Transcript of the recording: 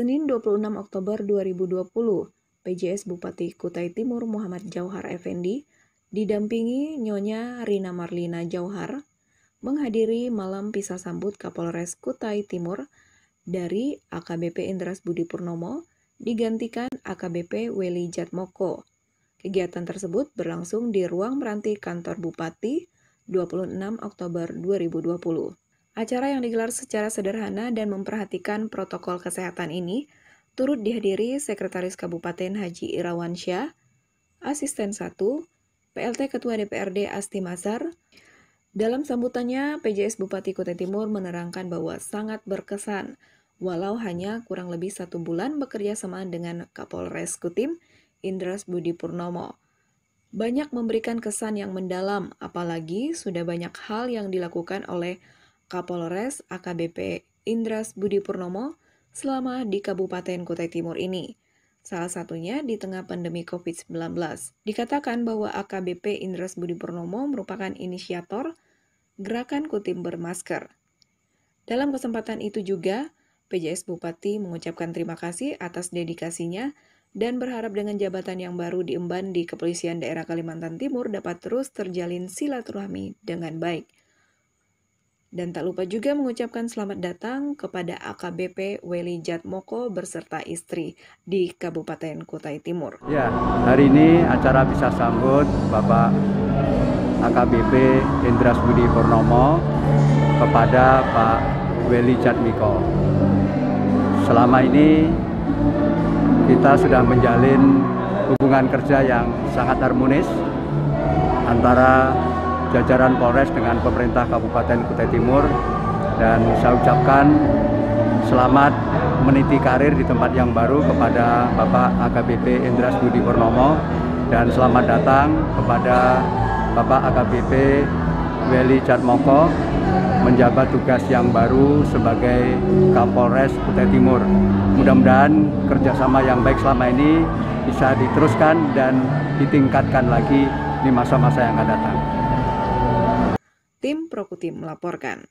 Senin 26 Oktober 2020, PJS Bupati Kutai Timur Muhammad Jauhar Effendi didampingi Nyonya Rina Marlina Jauhar menghadiri malam pisah sambut Kapolres Kutai Timur dari AKBP Indras Budi Purnomo digantikan AKBP Weli Jatmoko. Kegiatan tersebut berlangsung di ruang meranti kantor Bupati 26 Oktober 2020. Acara yang digelar secara sederhana dan memperhatikan protokol kesehatan ini turut dihadiri Sekretaris Kabupaten Haji Irawan Asisten 1, PLT Ketua DPRD Asti Mazhar. Dalam sambutannya, PJS Bupati Kutai Timur menerangkan bahwa sangat berkesan walau hanya kurang lebih satu bulan bekerja sama dengan Kapolres Kutim, Indras Budi Purnomo banyak memberikan kesan yang mendalam, apalagi sudah banyak hal yang dilakukan oleh Kapolres AKBP Indras Budi Purnomo selama di Kabupaten Kutai Timur ini. Salah satunya di tengah pandemi COVID-19. Dikatakan bahwa AKBP Indras Budi Purnomo merupakan inisiator gerakan kutim bermasker. Dalam kesempatan itu juga, PJS Bupati mengucapkan terima kasih atas dedikasinya dan berharap dengan jabatan yang baru diemban di Kepolisian Daerah Kalimantan Timur dapat terus terjalin silaturahmi dengan baik. Dan tak lupa juga mengucapkan selamat datang kepada AKBP Weli Jatmoko berserta istri di Kabupaten Kutai Timur. Ya, hari ini acara bisa sambut Bapak AKBP Indra Budi Purnomo kepada Pak Weli Jatmiko. Selama ini kita sudah menjalin hubungan kerja yang sangat harmonis antara jajaran Polres dengan pemerintah Kabupaten Kutai Timur dan saya ucapkan selamat meniti karir di tempat yang baru kepada Bapak AKBP Indras Budi Purnomo dan selamat datang kepada Bapak AKBP Weli Catmoko menjabat tugas yang baru sebagai Kapolres Kutai Timur. Mudah-mudahan kerjasama yang baik selama ini bisa diteruskan dan ditingkatkan lagi di masa-masa yang akan datang. Tim Prokutim melaporkan.